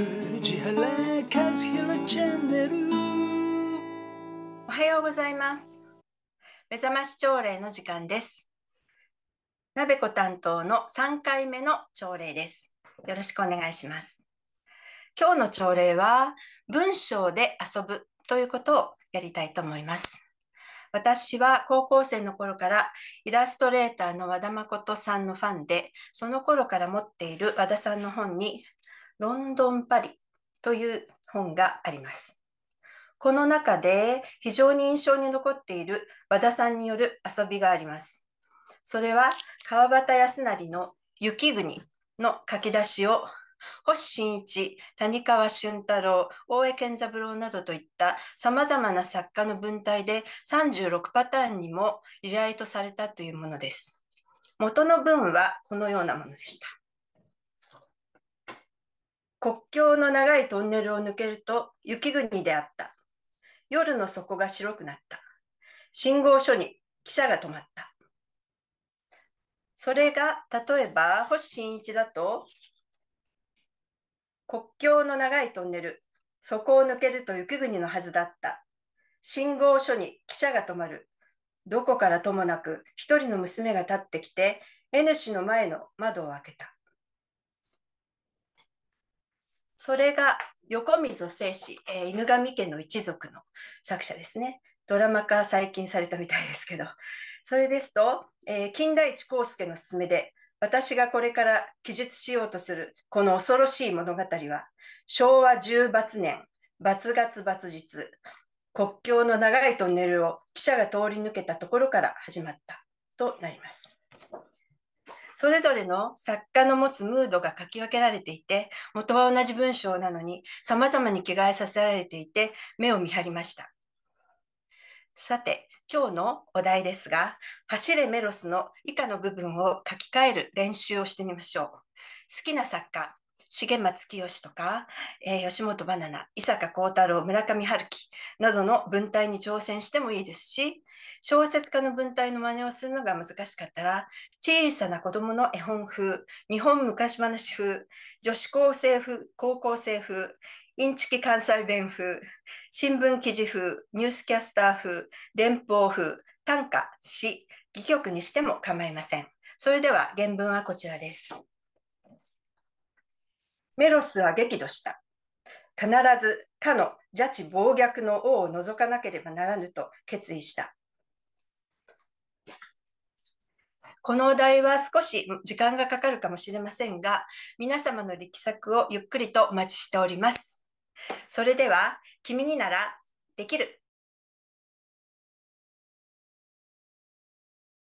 おはようございます目覚まし朝礼の時間です鍋子担当の3回目の朝礼ですよろしくお願いします今日の朝礼は文章で遊ぶということをやりたいと思います私は高校生の頃からイラストレーターの和田誠さんのファンで、その頃から持っている和田さんの本にロンドン・パリという本があります。この中で非常に印象に残っている和田さんによる遊びがあります。それは川端康成の雪国の書き出しを星新一、谷川俊太郎、大江健三郎などといった様々な作家の文体で36パターンにもリライトされたというものです。元の文はこのようなものでした。国境の長いトンネルを抜けると雪国であった。夜の底が白くなった。信号所に汽車が止まった。それが例えば星新一だと国境の長いトンネル、そこを抜けると雪国のはずだった。信号所に汽車が止まる。どこからともなく一人の娘が立ってきて N 氏の前の窓を開けた。それが横溝正史、えー、犬神家の一族の作者ですね。ドラマ化最近されたみたいですけど。それですと、えー、金田一耕助の勧めで、私がこれから記述しようとするこの恐ろしい物語は、昭和10罰年、罰月罰日、国境の長いトンネルを記者が通り抜けたところから始まったとなります。それぞれの作家の持つムードが書き分けられていて、元は同じ文章なのに様々に着替えさせられていて、目を見張りました。さて、今日のお題ですが、走れメロスの以下の部分を書き換える練習をしてみましょう。好きな作家、重松清とか、えー、吉本バナナ、伊坂幸太郎、村上春樹などの文体に挑戦してもいいですし、小説家の文体の真似をするのが難しかったら、小さな子供の絵本風、日本昔話風、女子高生風、高校生風、インチキ関西弁風、新聞記事風、ニュースキャスター風、連邦風、短歌、詩、戯曲にしても構いません。それでは原文はこちらです。メロスは激怒した。必ずかの邪智暴虐の王を除かなければならぬと決意した。このお題は少し時間がかかるかもしれませんが、皆様の力作をゆっくりとお待ちしております。それでは、君にならできる